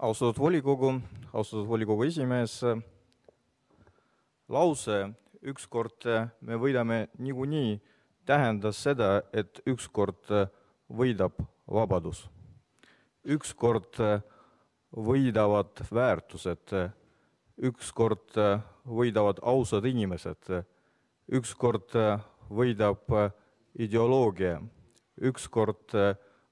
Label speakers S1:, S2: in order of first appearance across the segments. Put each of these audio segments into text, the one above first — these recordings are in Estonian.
S1: austatud volikogu, austatud volikogu esimees, lause ükskord me võidame niikuinii tähendas seda, et ükskord võidab vabadus. ükskord võidavad väärtused, ükskord võidavad ausad inimesed, ükskord võidab ideoloogia, ükskord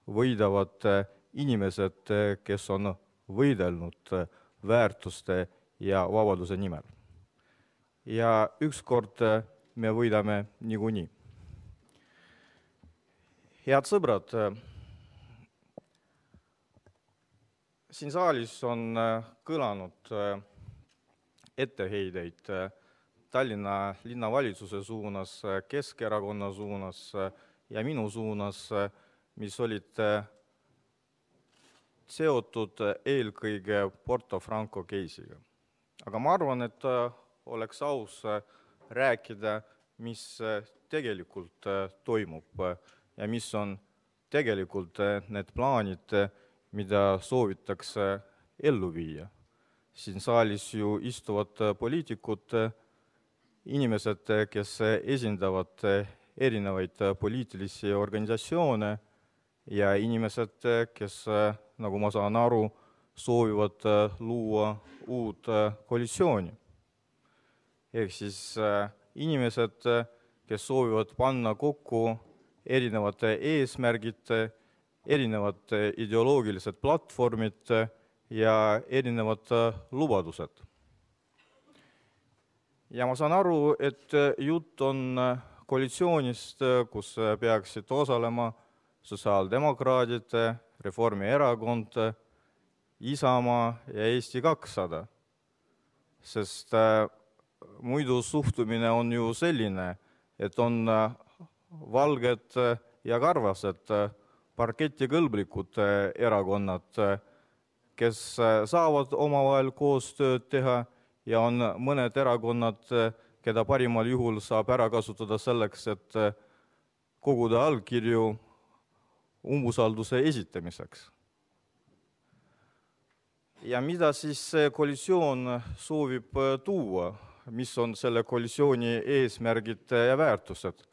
S1: võidavad inimesed, kes on võidelnud äh, väärtuste ja vabaduse nimel. ja ükskord äh, me võidame niikuinii. head sõbrad, äh, siin saalis on kõlanud etteheideid Tallinna linnavalitsuse suunas, Keskerakonna suunas ja minu suunas, mis olid seotud eh, eelkõige Porto Franco case'iga. aga ma arvan, et eh, oleks aus eh, rääkida, mis tegelikult toimub ja mis on tegelikult need plaanid, mida soovitakse ellu viia. siin saalis ju istuvad poliitikud, inimesed, kes esindavad erinevaid poliitilisi organisatsioone ja inimesed, kes nagu ma saan aru, soovivad äh, luua uut äh, koalitsiooni. ehk siis äh, inimesed, kes soovivad panna kokku erinevate eesmärgid, erinevad ideoloogilised platvormid ja erinevad lubadused. ja ma saan aru, et jutt on koalitsioonist, kus peaksid osalema äh, sotsiaaldemokraadid, Reformierakond, Isamaa ja Eesti kakssada. sest äh, muidu suhtumine on ju selline, et on äh, valged äh, ja karvased parketikõlblikud erakonnad, kes saavad omavahel koostööd teha ja on mõned erakonnad, keda parimal juhul saab ära kasutada selleks, et koguda allkirju umbusalduse esitamiseks. ja mida siis see koalitsioon soovib äh, tuua, mis on selle koalitsiooni eesmärgid äh, ja väärtused?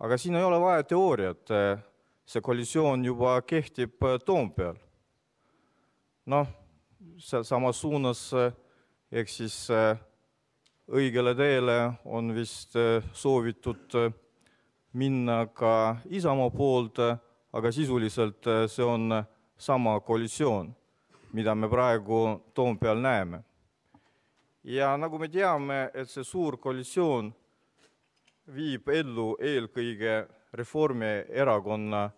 S1: aga siin ei ole vaja teooriat, äh, see koalitsioon juba kehtib Toompeal. noh, sealsamas suunas ehk siis õigele teele on vist soovitud minna ka Isamaa poolt aga sisuliselt äh, see on äh, sama koalitsioon, mida me praegu Toompeal näeme. ja nagu me teame, et see suur koalitsioon viib ellu eelkõige Reformierakonna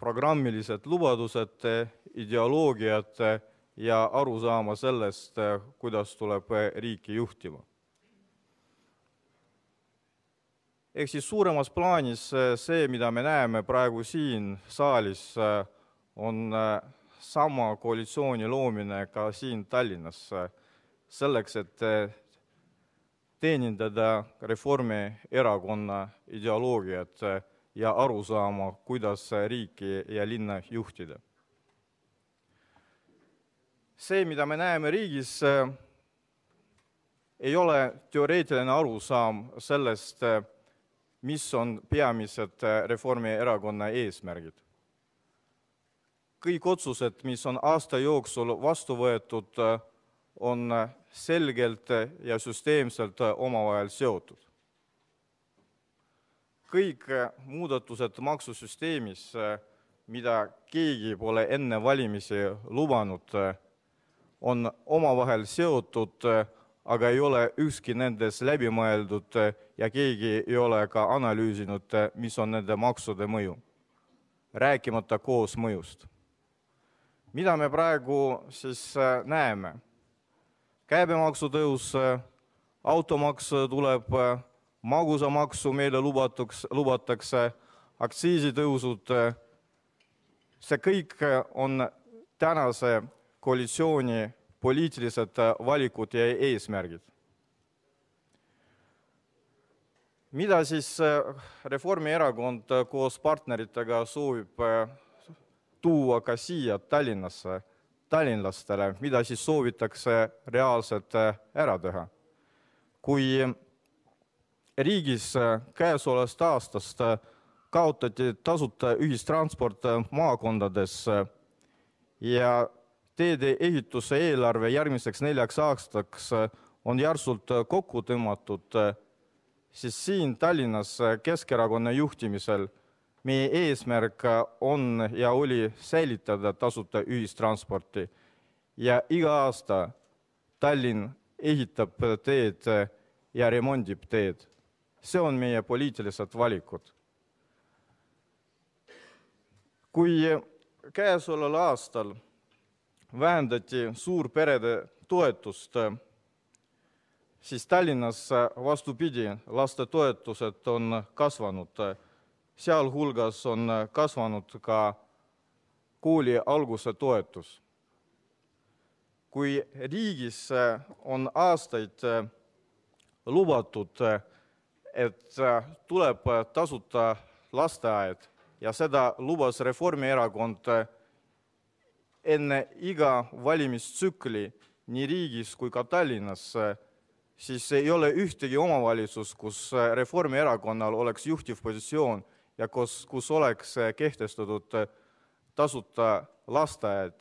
S1: programmilised lubadused, ideoloogiad ja arusaama sellest, äh, kuidas tuleb riiki juhtima ehk siis suuremas plaanis äh, see, mida me näeme praegu siin saalis, äh, on äh, sama koalitsiooni loomine ka siin Tallinnas, selleks et teenindada Reformierakonna ideoloogiat ja aru saama, kuidas riiki ja linna juhtida. see, mida me näeme riigis, ei ole teoreetiline arusaam sellest, mis on peamised äh, Reformierakonna eesmärgid. kõik otsused, mis on aasta jooksul vastu võetud, äh, on äh, selgelt ja süsteemselt omavahel seotud. kõik muudatused maksusüsteemis, mida keegi pole enne valimisi lubanud, on omavahel seotud aga ei ole ükski nendest läbi mõeldud eh, ja keegi ei ole ka analüüsinud, eh, mis on nende maksude mõju, rääkimata koosmõjust. mida me praegu siis eh, näeme? käibemaksu tõus, automaks tuleb, magusamaksu meile lubatuks, lubatakse, aktsiisitõusud, see kõik on tänase koalitsiooni poliitilised äh, valikud ja eesmärgid. mida siis äh, Reformierakond äh, koos partneritega soovib tuua ka siia Tallinnasse, tallinlastele, mida siis soovitakse reaalselt ära teha? kui riigis käesolevast aastast kaotati tasuta ühistransport maakondades ja teede ehituse eelarve järgmiseks neljaks aastaks äh, on järsult äh, kokku tõmmatud, äh, siis siin Tallinnas Keskerakonna juhtimisel meie eesmärk on ja oli säilitada tasuta ühistransporti ja iga aasta Tallinn ehitab teed ja remondib teed. see on meie poliitilised valikud. kui käesoleval aastal vähendati suurperede toetust, äh, siis Tallinnas äh, vastupidi, laste toetused on kasvanud. Äh, sealhulgas on kasvanud ka kooli alguse toetus. kui riigis on aastaid lubatud, et tuleb tasuta lasteaed ja seda lubas Reformierakond enne iga valimistsükli nii riigis kui ka Tallinnas, siis ei ole ühtegi omavalitsust, kus Reformierakonnal oleks juhtiv positsioon ja kus, kus oleks kehtestatud tasuta lasteaed.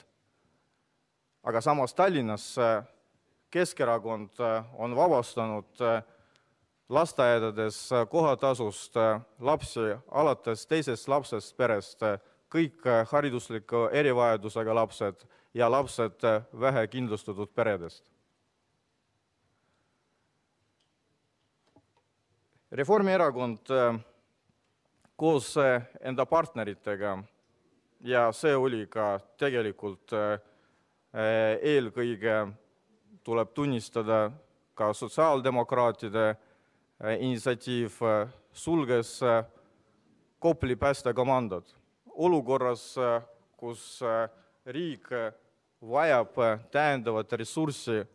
S1: aga samas Tallinnas Keskerakond on vabastanud lasteaedades kohatasust lapsi alates teisest lapsest perest kõik äh, haridusliku äh, erivajadusega lapsed ja lapsed äh, vähekindlustatud peredest. Reformierakond koos enda partneritega ja see oli ka tegelikult eelkõige, tuleb tunnistada, ka sotsiaaldemokraatide initsiatiiv sulges Kopli päästekomandod olukorras, kus eh, riik eh, vajab eh, täiendavat ressurssi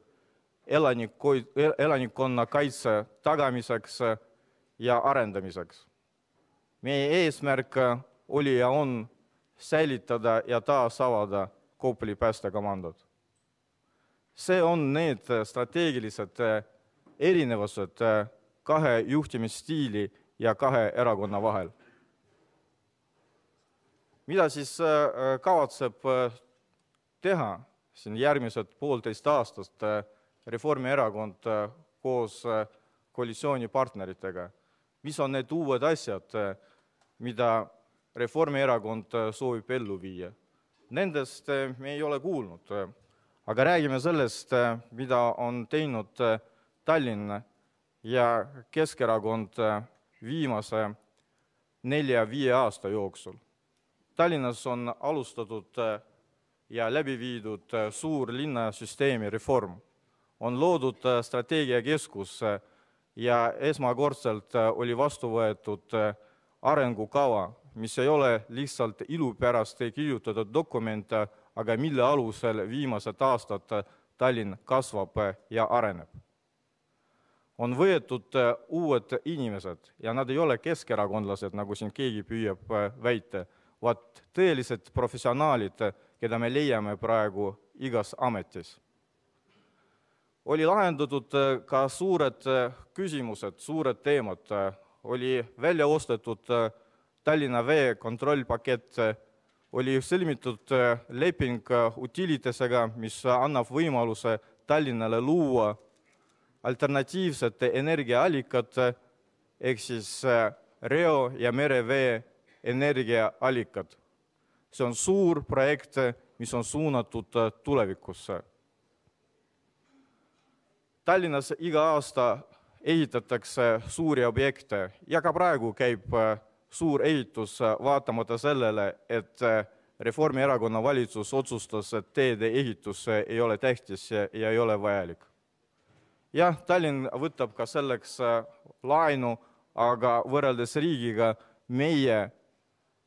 S1: elanikkoi-, elanikkonna kaitse tagamiseks ja arendamiseks. meie eesmärk oli ja on säilitada ja taasavada Kopli päästekomandod. see on need strateegilised erinevused kahe juhtimisstiili ja kahe erakonna vahel mida siis äh, äh, kavatseb äh, teha siin järgmised poolteist aastat Reformierakond koos koalitsioonipartneritega? mis on need uued asjad, mida Reformierakond soovib ellu viia? Nendest me ei ole kuulnud, aga räägime sellest, mida on teinud Tallinn ja Keskerakond viimase nelja-viie aasta jooksul. Tallinnas on alustatud äh, ja läbi viidud äh, suur linnasüsteemi reform. on loodud äh, strateegiakeskus ja esmakordselt oli vastu võetud arengukava, mis ei ole lihtsalt ilu pärast kirjutatud dokument, aga mille alusel viimased aastad Tallinn kasvab ja areneb. on võetud uued inimesed ja nad ei ole keskerakondlased, nagu siin keegi püüab väita vaat tõelised professionaalid, keda me leiame praegu igas ametis. oli lahendatud äh, ka suured äh, küsimused, suured teemad, äh, oli välja ostetud Tallinna Vee kontrollpakett, oli sõlmitud leping Utilitesega, mis annab võimaluse Tallinnale luua alternatiivsete energiaallikad ehk siis reo- ja merevee energiaallikad. see on suur projekt, mis on suunatud äh, tulevikusse. Tallinnas iga aasta ehitatakse suuri objekte ja ka praegu käib äh, suur ehitus, äh, vaatamata sellele, et Reformierakonna valitsus otsustas, et teede ehitus ei ole tähtis ja ei ole vajalik. jah, Tallinn võtab ka selleks laenu, aga võrreldes riigiga meie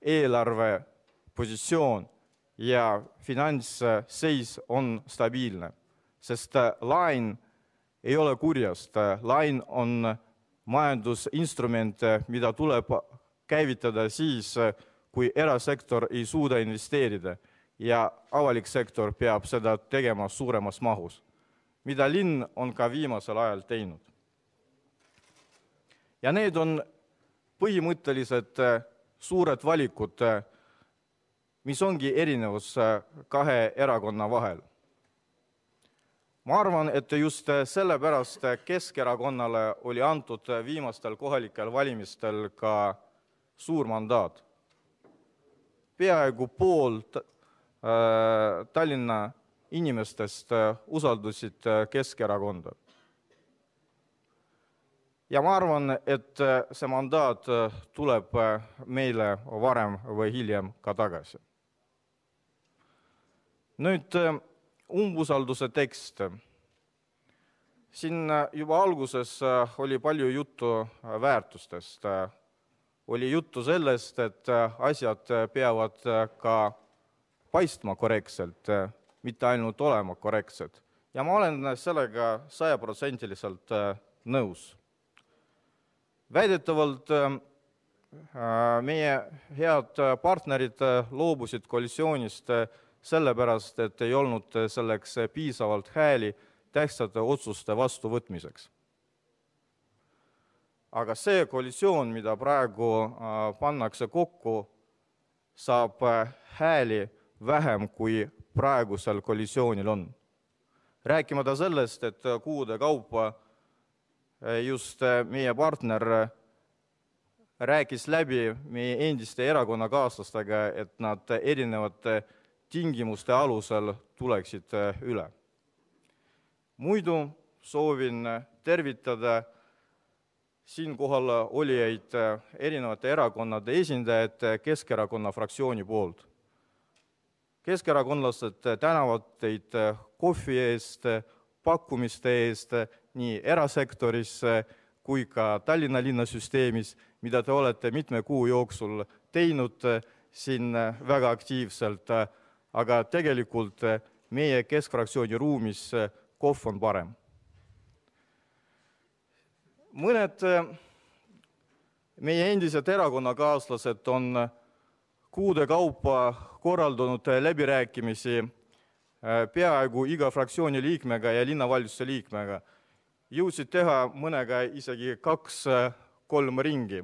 S1: eelarvepositsioon ja finantsseis on stabiilne, sest äh, laen ei ole kurjast, äh, laen on majandusinstrument, äh, mida tuleb käivitada siis, kui erasektor ei suuda investeerida ja avalik sektor peab seda tegema suuremas mahus, mida linn on ka viimasel ajal teinud. ja need on põhimõtteliselt suured valikud, eh, mis ongi erinevus eh, kahe erakonna vahel. ma arvan, et just eh, sellepärast Keskerakonnale oli antud viimastel kohalikel valimistel ka suur mandaat. peaaegu pool Tallinna inimestest usaldasid Keskerakonda ja ma arvan, et äh, see mandaat äh, tuleb äh, meile varem või hiljem ka tagasi. nüüd umbusalduse tekst. siin juba alguses oli palju juttu väärtustest. oli juttu sellest, et asjad peavad ka paistma korrektselt, mitte ainult olema korrektsed. ja ma olen sellega sajaprotsendiliselt nõus väidetavalt ähm, äh, meie head äh, partnerid äh, loobusid koalitsioonist sellepärast, et ei olnud selleks piisavalt hääli tähtsate otsuste vastuvõtmiseks. aga see koalitsioon, mida praegu pannakse kokku, saab hääli vähem, kui praegusel koalitsioonil on. rääkimata sellest, et kuude kaupa Eh, just eh, meie partner eh, rääkis läbi meie endiste erakonnakaaslastega, et nad erinevate tingimuste alusel tuleksid üle. muidu soovin tervitada siinkohal olijaid erinevate erakonnade esindajad Keskerakonna fraktsiooni poolt. keskerakondlased tänavad teid kohvi eest, pakkumiste eest nii erasektoris kui ka Tallinna linna süsteemis, mida te olete mitme kuu jooksul teinud eh, siin eh, väga aktiivselt, eh, aga tegelikult meie keskfraktsiooni ruumis KOV on parem. mõned meie endised erakonnakaaslased on kuude kaupa korraldanud läbirääkimisi peaaegu iga fraktsiooni liikmega ja linnavalitsuse liikmega jõudsid teha mõnega isegi kaks-kolm ringi.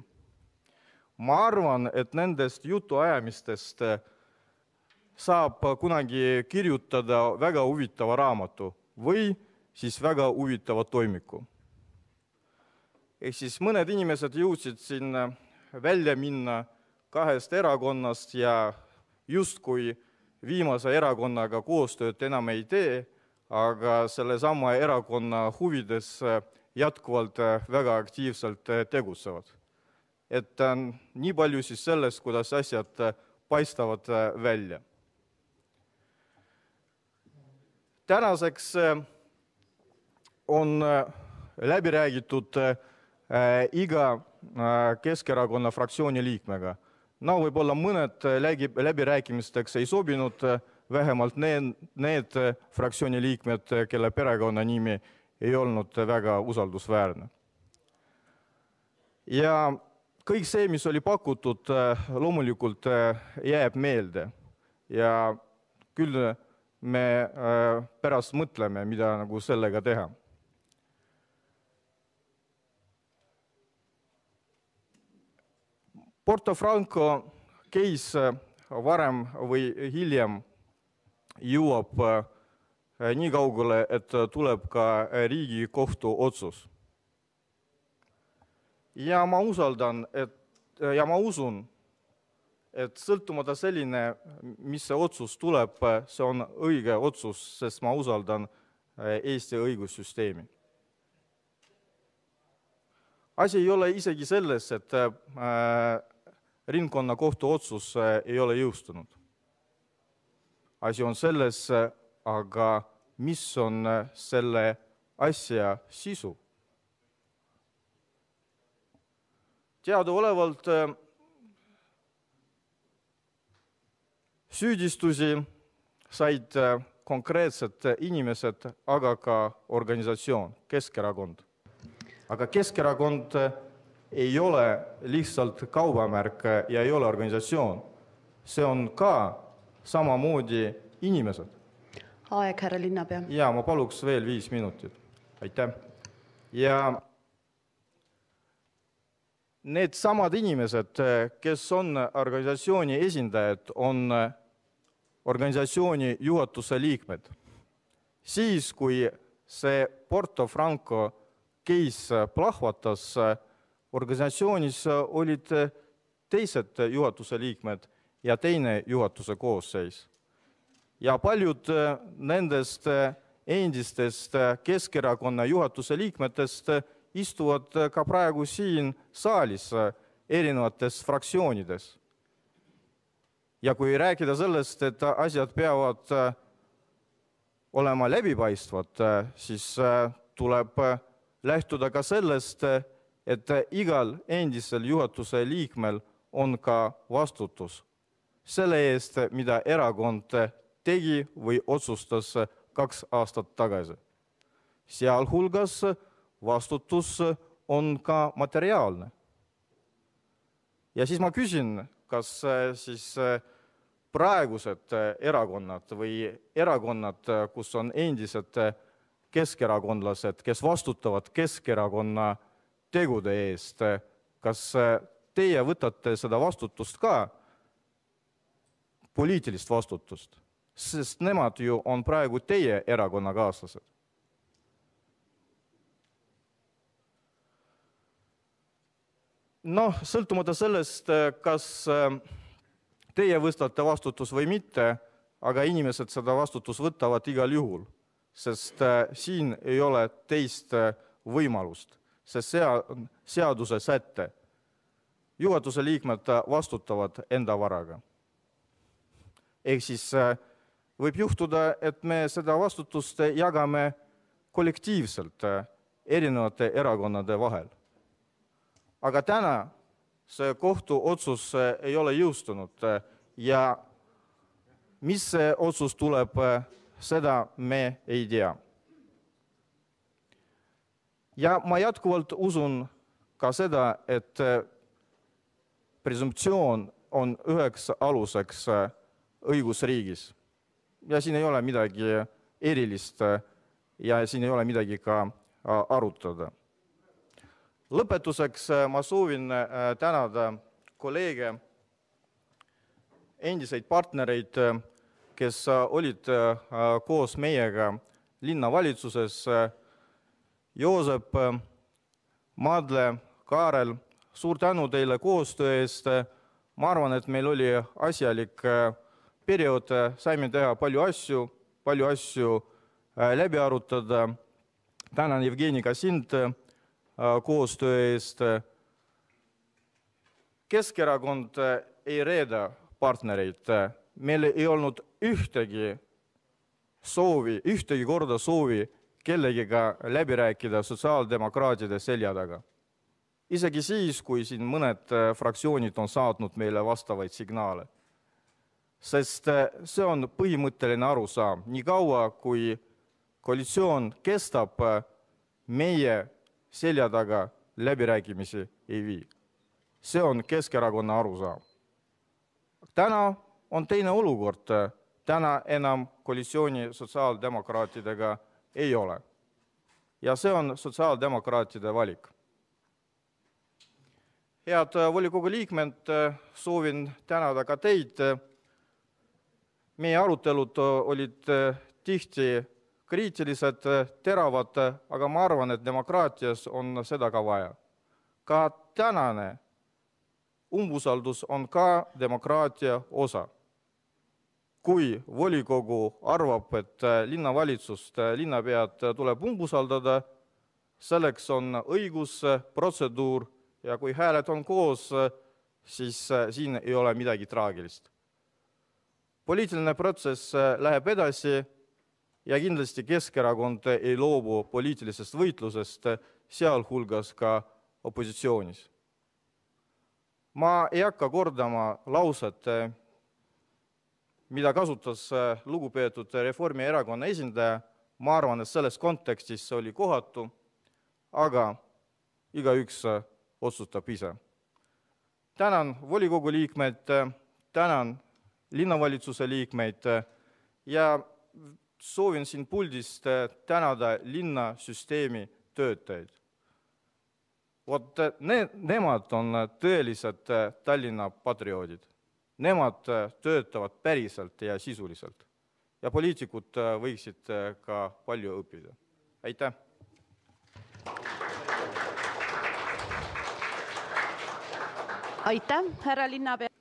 S1: ma arvan, et nendest jutuajamistest eh, saab kunagi kirjutada väga huvitava raamatu või siis väga huvitava toimiku. ehk siis mõned inimesed jõudsid sinna välja minna kahest erakonnast ja justkui viimase erakonnaga koostööd enam ei tee aga sellesama erakonna huvides eh, jätkuvalt eh, väga aktiivselt eh, tegutsevad. et nii palju siis sellest, kuidas asjad paistavad välja. tänaseks on läbi räägitud iga Keskerakonna fraktsiooni liikmega. no võib-olla mõned läbi, läbirääkimisteks ei sobinud äh, vähemalt need, need fraktsiooni liikmed, kelle perekonnanimi ei olnud väga usaldusväärne. ja kõik see, mis oli pakutud, loomulikult eh, jääb meelde ja küll me eh, pärast mõtleme, mida nagu sellega teha Porto Franco case eh, varem või hiljem jõuab eh, nii kaugele, et eh, tuleb ka eh, Riigikohtu otsus. ja ma usaldan, et ja ma usun, et sõltumata selline, mis see otsus tuleb, see on õige otsus, sest ma usaldan Eesti õigussüsteemi. asi ei ole isegi selles, et ringkonnakohtu otsus ei ole jõustunud asi on selles, aga mis on selle asja sisu. teadaolevalt äh, süüdistusi said äh, konkreetsed inimesed, aga ka organisatsioon Keskerakond. aga Keskerakond äh, ei ole lihtsalt kaubamärk ja ei ole organisatsioon, see on ka samamoodi inimesed. aeg, härra linnapea. ja ma paluks veel viis minutit, aitäh. ja needsamad inimesed, kes on organisatsiooni esindajad, on organisatsiooni juhatuse liikmed. siis, kui see Porto Franco case plahvatas, organisatsioonis olid teised juhatuse liikmed ja teine juhatuse koosseis. ja paljud äh, nendest äh, endistest äh, Keskerakonna juhatuse liikmetest istuvad ka praegu siin saalis erinevates fraktsioonides. ja kui rääkida sellest, et asjad peavad olema läbipaistvad, siis tuleb lähtuda ka sellest, et igal endisel juhatuse liikmel on ka vastutus selle eest, mida erakond tegi või otsustas kaks aastat tagasi. sealhulgas vastutus on ka materiaalne. ja siis ma küsin, kas siis praegused erakonnad või erakonnad, kus on endised keskerakondlased, kes vastutavad Keskerakonna tegude eest, kas teie võtate seda vastutust ka poliitilist vastutust, sest nemad ju on praegu teie erakonnakaaslased. noh, sõltumata sellest, eh, kas eh, teie võtate vastutus või mitte, aga inimesed seda vastutust võtavad igal juhul, sest eh, siin ei ole teist võimalust, sest see on seaduse säte. juhatuse liikmed vastutavad enda varaga ehk siis äh, võib juhtuda, et me seda vastutust jagame kollektiivselt äh, erinevate erakonnade vahel. aga täna see kohtuotsus äh, ei ole jõustunud ja mis see otsus tuleb, seda me ei tea. ja ma jätkuvalt usun ka seda, et presumptsioon on üheks aluseks õigusriigis. ja siin ei ole midagi erilist äh, ja siin ei ole midagi ka äh, arutada. lõpetuseks äh, ma soovin tänada kolleege, endiseid partnereid, kes olid koos meiega linnavalitsuses, Joosep, Madle, Kaarel, suur tänu teile koostöö eest, ma arvan, et meil oli asjalik periood äh, saime teha palju asju, palju asju äh, läbi arutada. tänan, Jevgeni, ka sind äh, koostöö eest. Keskerakond ei reeda partnereid, meil ei olnud ühtegi soovi, ühtegi korda soovi kellegiga läbi rääkida sotsiaaldemokraatide selja taga. isegi siis, kui siin mõned fraktsioonid on saatnud meile vastavaid signaale sest eh, see on põhimõtteline arusaam. niikaua, kui koalitsioon kestab, eh, meie selja taga läbirääkimisi ei vii. see on Keskerakonna arusaam. täna on teine olukord, täna enam koalitsiooni sotsiaaldemokraatidega ei ole. ja see on sotsiaaldemokraatide valik. head eh, volikogu liikmed, soovin tänada ka teid meie arutelud äh, olid äh, tihti kriitilised, äh, teravad, aga ma arvan, et demokraatias on seda ka vaja. ka tänane umbusaldus on ka demokraatia osa. kui volikogu arvab, et linnavalitsust, linnapead tuleb umbusaldada, selleks on õigus, protseduur ja kui hääled on koos, siis siin ei ole midagi traagilist poliitiline protsess äh, läheb edasi ja kindlasti Keskerakond ei loobu poliitilisest võitlusest, äh, sealhulgas ka opositsioonis. ma ei hakka kordama lauset, äh, mida kasutas lugupeetud Reformierakonna esindaja, ma arvan, et selles kontekstis see oli kohatu, aga igaüks otsustab ise. tänan volikogu liikmeid, tänan linnavalitsus liikmeid eh, ja soovin siin puldist eh, tänada linnasüsteemi töötajaid. vot eh, need, nemad on tõelised Tallinna patrioodid. Nemad töötavad päriselt ja sisuliselt. ja poliitikud võiksid ka palju õppida. aitäh! aitäh, härra linnapea!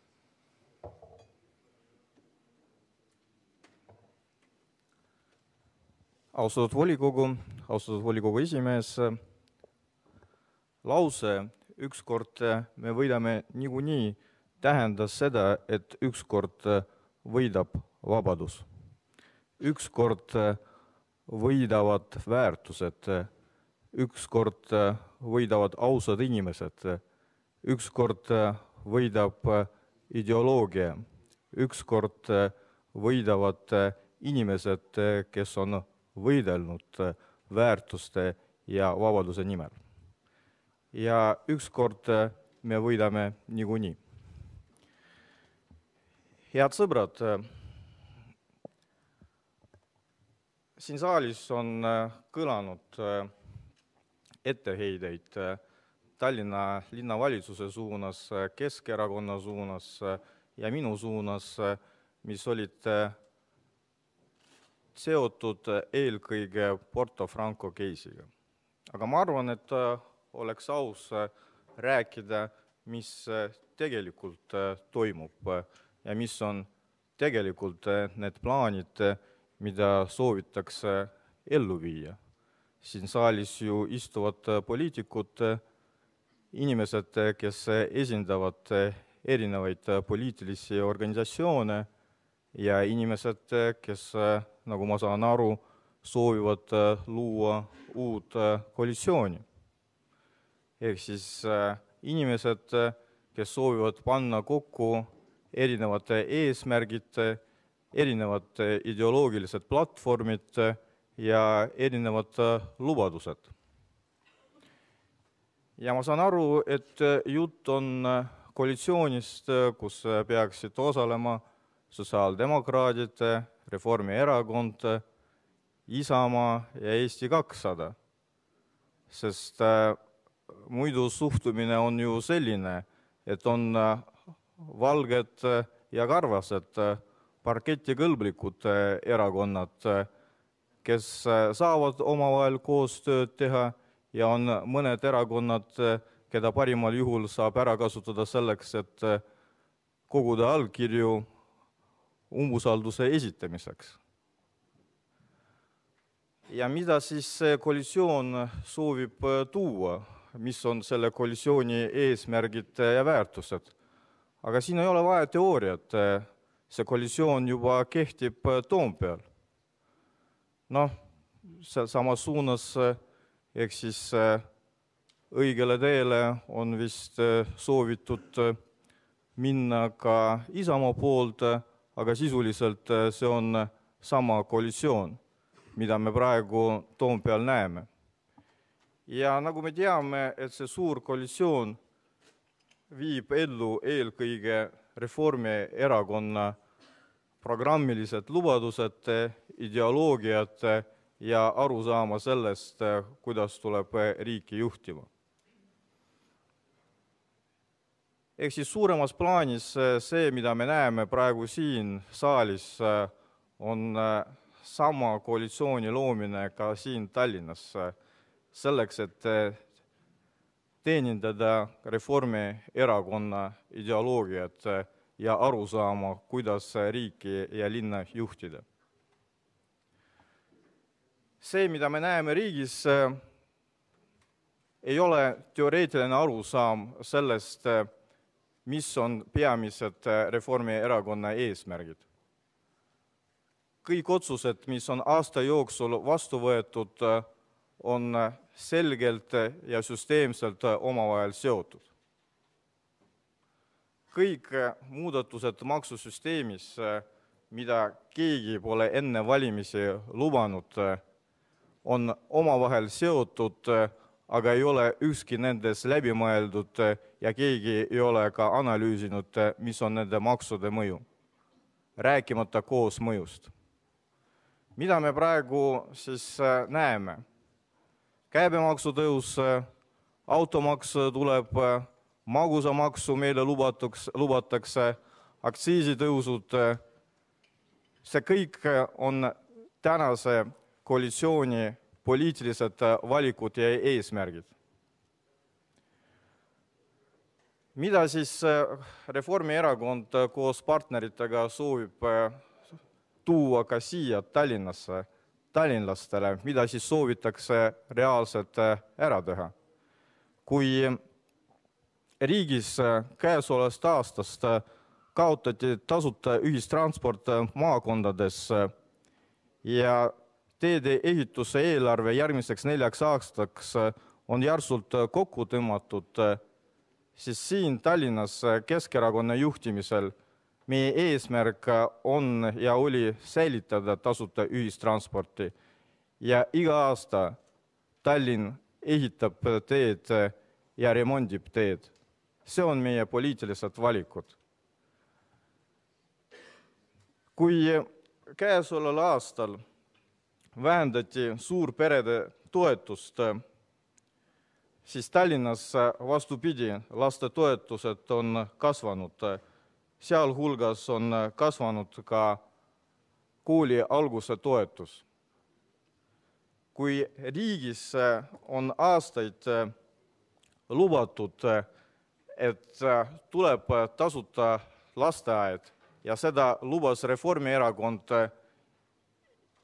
S1: austatud volikogu, austatud volikogu esimees, lause ükskord me võidame niikuinii tähendas seda, et ükskord võidab vabadus. ükskord võidavad väärtused, ükskord võidavad ausad inimesed, ükskord võidab ideoloogia, ükskord võidavad inimesed, kes on võidelnud äh, väärtuste ja vabaduse nimel. ja ükskord äh, me võidame niikuinii. head sõbrad, äh, siin saalis on kõlanud etteheideid Tallinna linnavalitsuse suunas, Keskerakonna suunas ja minu suunas, mis olid seotud äh, eelkõige Porto Franco case'iga. aga ma arvan, et äh, oleks aus äh, rääkida, mis tegelikult toimub ja mis on tegelikult need plaanid, mida soovitakse ellu viia. siin saalis ju istuvad poliitikud, inimesed, kes esindavad erinevaid poliitilisi organisatsioone ja inimesed, kes, nagu ma saan aru, soovivad äh, luua uut äh, koalitsiooni. ehk siis äh, inimesed, kes soovivad panna kokku erinevate eesmärgid, erinevad ideoloogilised platvormid ja erinevad lubadused. ja ma saan aru, et jutt on koalitsioonist, kus peaksid osalema äh, sotsiaaldemokraadid, Reformierakond, Isamaa ja Eesti kakssada. sest äh, muidu suhtumine on ju selline, et on äh, valged äh, ja karvased parketikõlblikud erakonnad, kes saavad omavahel koostööd teha ja on mõned erakonnad, keda parimal juhul saab ära kasutada selleks, et koguda allkirju umbusalduse esitamiseks. ja mida siis see koalitsioon soovib äh, tuua, mis on selle koalitsiooni eesmärgid äh, ja väärtused? aga siin ei ole vaja teooriat, äh, see koalitsioon juba kehtib Toompeal. noh, sealsamas suunas ehk siis õigele teele on vist soovitud minna ka Isamaa poolt aga sisuliselt äh, see on äh, sama koalitsioon, mida me praegu Toompeal näeme. ja nagu me teame, et see suur koalitsioon viib ellu eelkõige Reformierakonna programmilised lubadused, ideoloogiad ja arusaama sellest, äh, kuidas tuleb riiki juhtima ehk siis suuremas plaanis äh, see, mida me näeme praegu siin saalis, äh, on äh, sama koalitsiooni loomine ka siin Tallinnas, selleks et teenindada Reformierakonna ideoloogiat ja aru saama, kuidas riiki ja linna juhtida. see, mida me näeme riigis, ei ole teoreetiline arusaam sellest, mis on peamised äh, Reformierakonna eesmärgid. kõik otsused, mis on aasta jooksul vastu võetud, äh, on äh, selgelt ja süsteemselt omavahel seotud. kõik muudatused maksusüsteemis, mida keegi pole enne valimisi lubanud, on omavahel seotud, aga ei ole ükski nendest läbi mõeldud ja keegi ei ole ka analüüsinud, eh, mis on nende maksude mõju, rääkimata koosmõjust. mida me praegu siis eh, näeme? käibemaksu tõus, eh, automaks tuleb, magusamaksu meile lubatuks, lubatakse, aktsiisitõusud, see kõik on tänase koalitsiooni poliitilised valikud ja eesmärgid. mida siis äh, Reformierakond äh, koos partneritega soovib äh, tuua ka siia Tallinnasse, tallinlastele, mida siis soovitakse reaalselt ära teha? kui riigis käesolevast aastast kaotati tasuta ühistransport maakondades ja teede ehituse eelarve järgmiseks neljaks aastaks on järsult kokku tõmmatud siis siin Tallinnas äh, Keskerakonna juhtimisel meie eesmärk äh, on ja oli säilitada tasuta ühistransporti ja iga aasta Tallinn ehitab teed äh, ja remondib teed. see on meie poliitilised valikud. kui käesoleval aastal vähendati suurperede toetust siis Tallinnas äh, vastupidi, lastetoetused on kasvanud. sealhulgas on äh, kasvanud ka kooli alguse toetus. kui riigis äh, on aastaid lubatud, et tuleb tasuta lasteaed ja seda lubas Reformierakond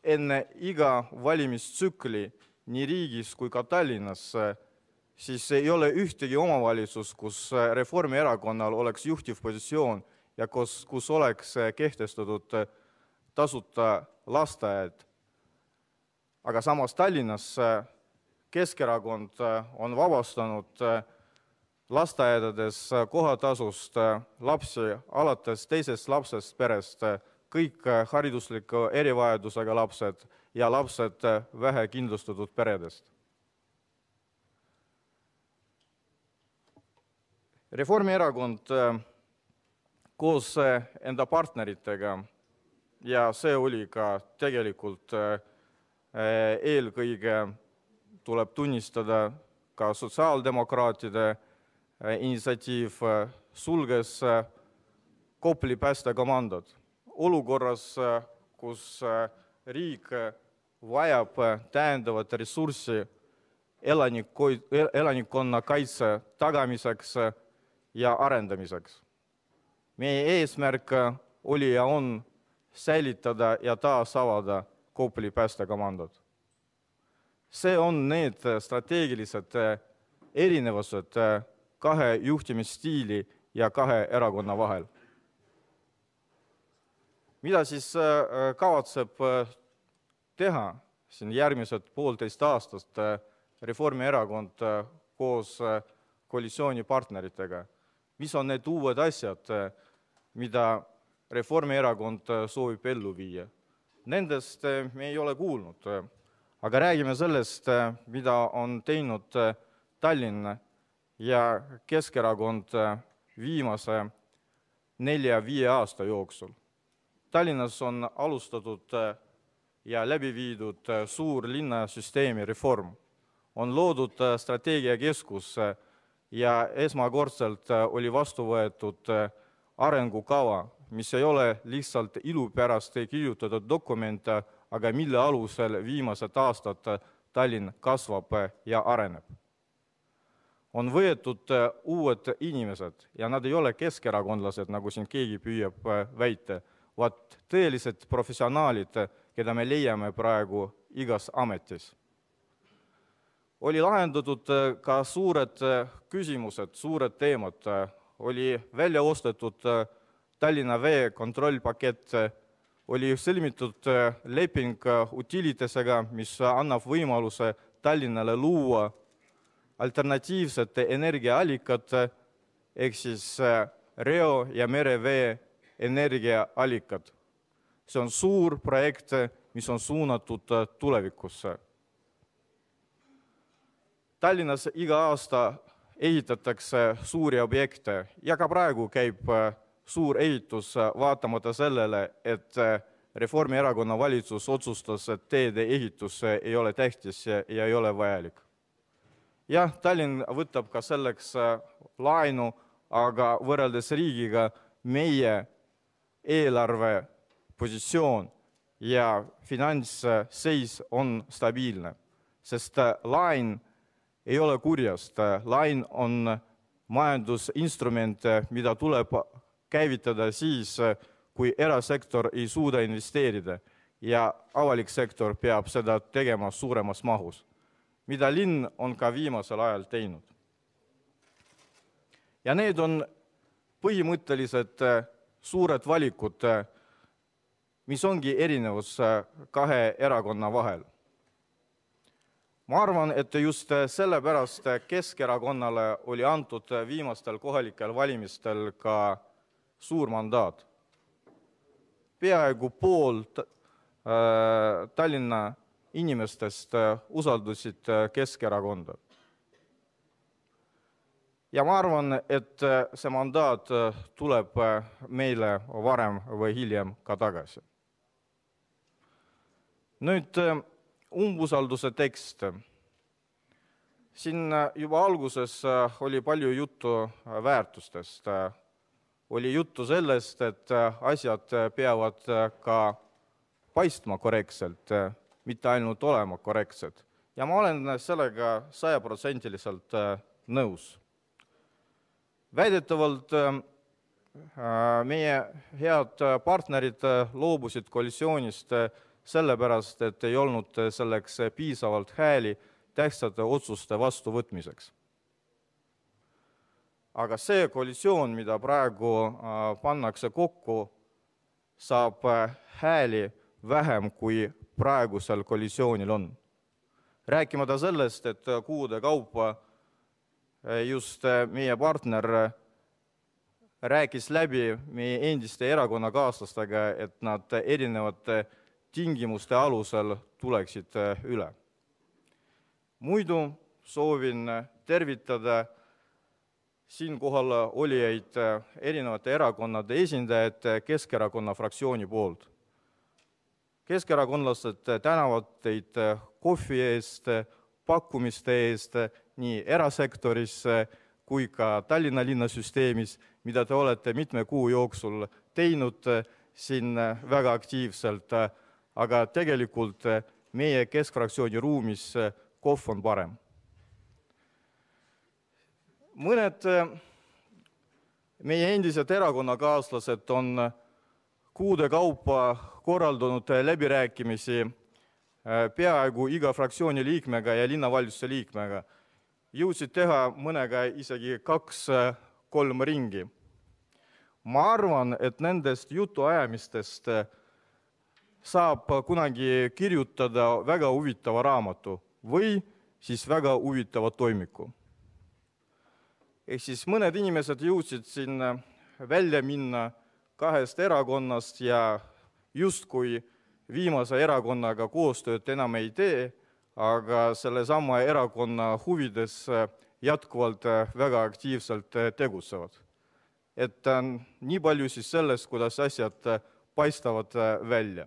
S1: enne iga valimistsükli nii riigis kui ka Tallinnas siis ei ole ühtegi omavalitsust, kus äh, Reformierakonnal oleks juhtiv positsioon ja kus, kus oleks äh, kehtestatud äh, tasuta lasteaed. aga samas Tallinnas Keskerakond on vabastanud lasteaedades kohatasust lapsi alates teisest lapsest perest, kõik haridusliku erivajadusega lapsed ja lapsed vähekindlustatud peredest Reformierakond äh, koos äh, enda partneritega ja see oli ka tegelikult äh, eelkõige, tuleb tunnistada, ka sotsiaaldemokraatide initsiatiiv sulges Kopli päästekomandod olukorras, kus riik vajab täiendavat ressurssi elanikkonna kaitse tagamiseks ja arendamiseks. meie eesmärk oli ja on säilitada ja taasavada Kopli päästekomandod. see on need strateegilised äh, erinevused äh, kahe juhtimisstiili ja kahe erakonna vahel. mida siis äh, kavatseb teha siin järgmised poolteist aastat Reformierakond koos koalitsioonipartneritega mis on need uued asjad, eh, mida Reformierakond eh, soovib ellu viia. Nendest eh, me ei ole kuulnud, aga räägime sellest, mida on teinud Tallinn ja Keskerakond viimase nelja-viie aasta jooksul. Tallinnas on alustatud ja läbi viidud suurlinnasüsteemi reform. on loodud strateegiakeskus ja esmakordselt äh, oli vastu võetud äh, arengukava, mis ei ole lihtsalt ilu pärast kirjutatud dokument, aga mille alusel viimased aastad äh, Tallinn kasvab ja areneb. on võetud uued inimesed ja nad ei ole keskerakondlased, nagu siin keegi püüab väita, vaid tõelised professionaalid, keda me leiame praegu igas ametis oli lahendatud äh, ka suured äh, küsimused, suured teemad, äh, oli välja ostetud Tallinna Vee kontrollpakett, oli sõlmitud leping Utilitesega, mis annab võimaluse Tallinnale luua alternatiivsete energiaallikate ehk siis reo- ja merevee energiaallikad. see on suur projekt, mis on suunatud tulevikusse Tallinnas iga aasta ehitatakse suuri objekte ja ka praegu käib äh, suur ehitus, äh, vaatamata sellele, et äh, Reformierakonna valitsus otsustas, et teede ehitus ei ole tähtis ja ei ole vajalik. jah, Tallinn võtab ka selleks laenu, aga võrreldes riigiga meie eelarvepositsioon ja finantsseis on stabiilne, sest laen ei ole kurjast. laen on majandusinstrument, mida tuleb käivitada siis, kui erasektor ei suuda investeerida ja avalik sektor peab seda tegema suuremas mahus, mida linn on ka viimasel ajal teinud. ja need on põhimõtteliselt äh, suured valikud, äh, mis ongi erinevus äh, kahe erakonna vahel ma arvan, et just sellepärast Keskerakonnale oli antud viimastel kohalikel valimistel ka suur mandaat. peaaegu pool äh, Tallinna inimestest äh, usaldasid äh, Keskerakonda. ja ma arvan, et see mandaat tuleb meile varem või hiljem ka tagasi. nüüd umbusalduse tekst. siin äh, juba alguses äh, oli palju juttu äh, väärtustest. oli juttu sellest, et asjad peavad ka paistma korrektselt, mitte ainult olema korrektsed. ja ma olen sellega sajaprotsendiliselt nõus. väidetavalt meie head partnerid loobusid koalitsioonist sellepärast, et ei olnud selleks piisavalt hääli tähtsate otsuste vastuvõtmiseks. aga see koalitsioon, mida praegu äh, pannakse kokku, saab äh, hääli vähem, kui praegusel koalitsioonil on. rääkimata sellest, et kuude kaupa äh, just meie partner rääkis läbi meie endiste erakonnakaaslastega, et nad erinevate tingimuste alusel tuleksite eh, üle. muidu soovin eh, tervitada siinkohal olijaid eh, erinevate erakondade esindajad Keskerakonna fraktsiooni poolt. keskerakondlased tänavad teid kohvi eest, pakkumiste eest nii erasektoris kui ka Tallinna linna süsteemis, mida te olete mitme kuu jooksul teinud siin väga aktiivselt aga tegelikult eh, meie keskfraktsiooni ruumis eh, KOV on parem. mõned eh, meie endised erakonnakaaslased on kuude kaupa korraldanud läbirääkimisi peaaegu iga fraktsiooni liikmega ja linnavalitsuse liikmega. jõudsid teha mõnega isegi kaks-kolm ringi. ma arvan, et nendest jutuajamistest äh, saab äh, kunagi kirjutada väga huvitava raamatu või siis väga huvitava toimiku. ehk siis mõned inimesed jõudsid sinna välja minna kahest erakonnast ja justkui viimase erakonnaga koostööd enam ei tee, aga sellesama erakonna huvides äh, jätkuvalt äh, väga aktiivselt tegutsevad. et nii palju siis sellest, kuidas asjad paistavad välja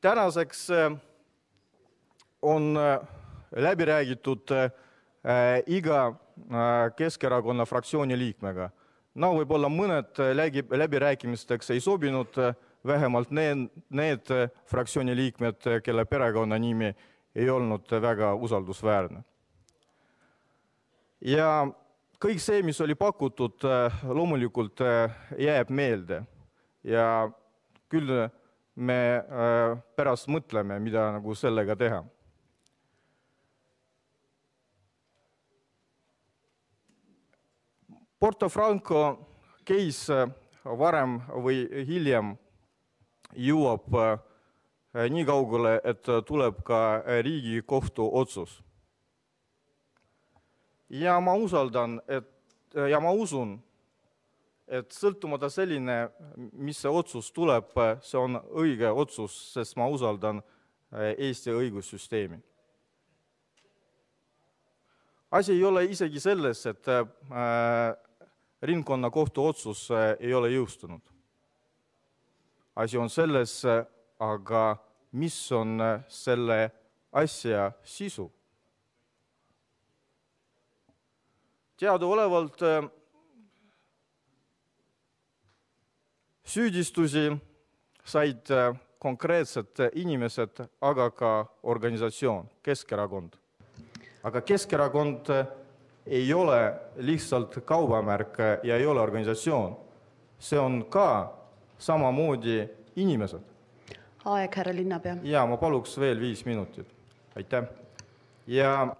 S1: tänaseks äh, on äh, läbi räägitud äh, iga Keskerakonna fraktsiooni liikmega. no võib-olla mõned läbi, läbirääkimisteks ei sobinud, vähemalt need, need fraktsiooni liikmed, kelle perekonnanimi ei olnud väga usaldusväärne. ja kõik see, mis oli pakutud, loomulikult jääb meelde ja küll me äh, pärast mõtleme, mida nagu sellega teha. Porto Franco case äh, varem või hiljem jõuab äh, nii kaugele, et tuleb ka Riigikohtu otsus. ja ma usaldan, et ja ma usun, et sõltumata selline, mis see otsus tuleb, see on õige otsus, sest ma usaldan eh, Eesti õigussüsteemi. asi ei ole isegi selles, et eh, ringkonnakohtu otsus eh, ei ole jõustunud. asi on selles, aga mis on selle asja sisu. teadaolevalt süüdistusi said äh, konkreetsed inimesed, aga ka organisatsioon Keskerakond. aga Keskerakond äh, ei ole lihtsalt kaubamärk äh, ja ei ole organisatsioon. see on ka samamoodi inimesed. aeg, härra linnapea. ja ma paluks veel viis minutit, aitäh. ja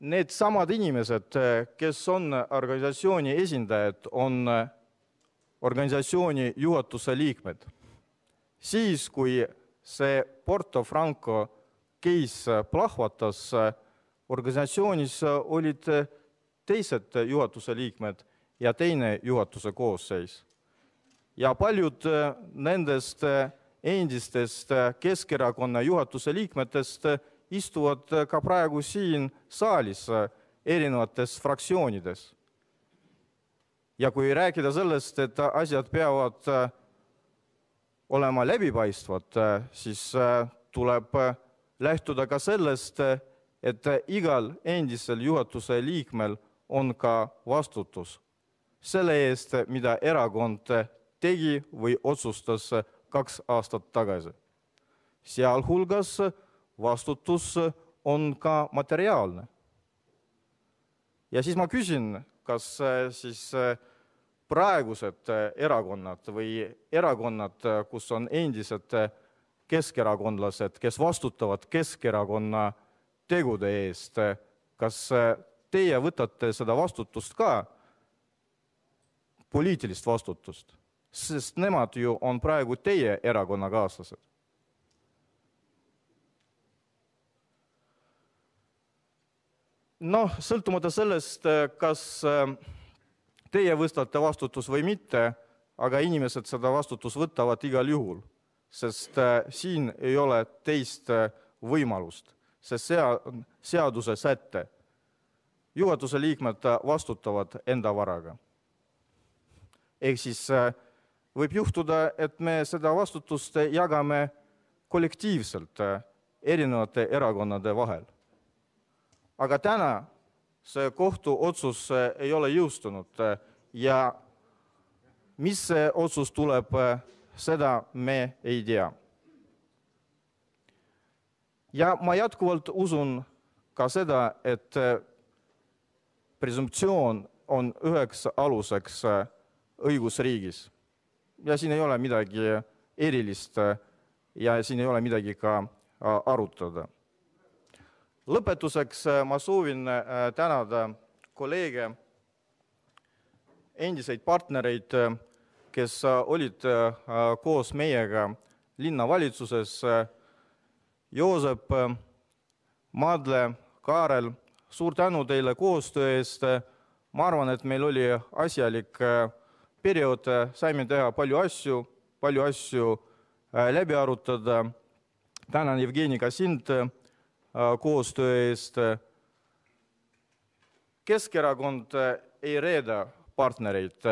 S1: needsamad inimesed, kes on organisatsiooni esindajad, on organisatsiooni juhatuse liikmed. siis, kui see Porto Franco case plahvatas, organisatsioonis olid teised juhatuse liikmed ja teine juhatuse koosseis. ja paljud nendest endistest Keskerakonna juhatuse liikmetest istuvad ka praegu siin saalis erinevates fraktsioonides ja kui rääkida sellest, et asjad peavad äh, olema läbipaistvad, äh, siis äh, tuleb lähtuda ka sellest, et igal endisel juhatuse liikmel on ka vastutus selle eest, mida erakond tegi või otsustas kaks aastat tagasi. sealhulgas vastutus on ka materiaalne. ja siis ma küsin, kas siis äh, praegused eh, erakonnad või erakonnad, eh, kus on endised eh, keskerakondlased, kes vastutavad Keskerakonna tegude eest, kas teie võtate seda vastutust ka, poliitilist vastutust, sest nemad ju on praegu teie erakonnakaaslased? noh, sõltumata sellest, kas äh, Teie võtate vastutuse või mitte, aga inimesed seda vastutust võtavad igal juhul, sest äh, siin ei ole teist äh, võimalust, sest see on seaduse säte. juhatuse liikmed äh, vastutavad enda varaga. ehk siis võib juhtuda, et me seda vastutust jagame kollektiivselt erinevate erakonnade vahel. aga täna see kohtuotsus äh, ei ole jõustunud äh, ja mis see otsus tuleb, äh, seda me ei tea. ja ma jätkuvalt usun ka seda, et presumptsioon on üheks aluseks õigusriigis ja siin ei ole midagi erilist ja siin ei ole midagi ka arutada lõpetuseks äh, ma soovin äh, tänada kolleege, endiseid partnereid, äh, kes olid koos meiega linnavalitsuses, Joosep, Madle, Kaarel, suur tänu teile koostöö eest, ma arvan, et meil oli asjalik periood, saime teha palju asju, palju asju läbi arutada, tänan Jevgeni ka sind Äh, koostöö eest. Keskerakond äh, ei reeda partnereid,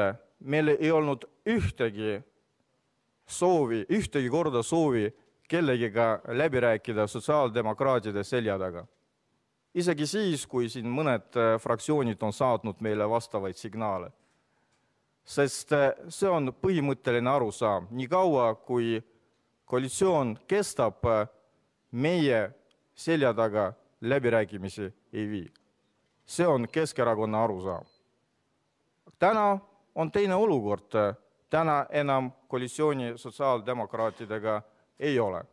S1: meil ei olnud ühtegi soovi, ühtegi korda soovi kellegiga läbi rääkida sotsiaaldemokraatide selja taga. isegi siis, kui siin mõned äh, fraktsioonid on saatnud meile vastavaid signaale. sest see on põhimõtteline arusaam, niikaua kui koalitsioon kestab, meie selja taga läbirääkimisi ei vii. see on Keskerakonna arusaam. täna on teine olukord, täna enam koalitsiooni sotsiaaldemokraatidega ei ole.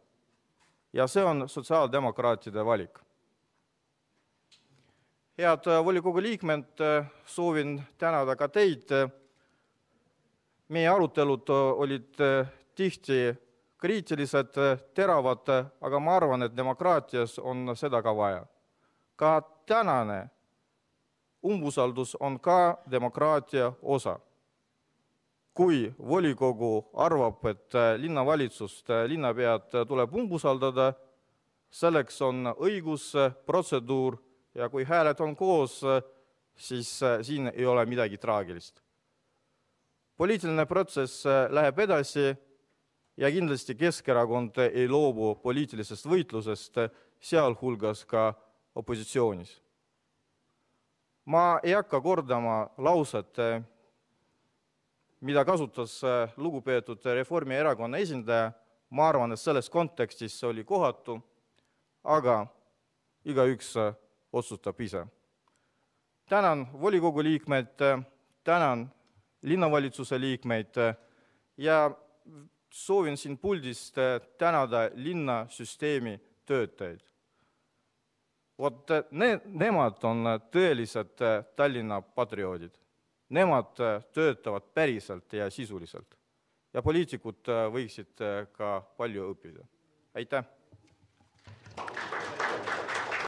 S1: ja see on sotsiaaldemokraatide valik. head volikogu liikmed, soovin tänada ka teid. meie arutelud olid tihti kriitilised, eh, teravad, eh, aga ma arvan, et demokraatias on seda ka vaja. ka tänane umbusaldus on ka demokraatia osa. kui volikogu arvab, et eh, linnavalitsust, linnapead tuleb umbusaldada, selleks on õigus, protseduur ja kui hääled on koos, siis siin ei ole midagi traagilist. poliitiline protsess läheb edasi ja kindlasti Keskerakond ei loobu poliitilisest võitlusest, sealhulgas ka opositsioonis. ma ei hakka kordama lauset, mida kasutas lugupeetud Reformierakonna esindaja, ma arvan, et selles kontekstis see oli kohatu, aga igaüks otsustab ise. tänan volikogu liikmeid, tänan linnavalitsuse liikmeid ja soovin siit puldist äh, tänada linnasüsteemi töötajaid. vot äh, ne-, nemad on äh, tõelised Tallinna patrioodid. Nemad töötavad päriselt ja sisuliselt ja poliitikud võiksid ka palju õppida. aitäh!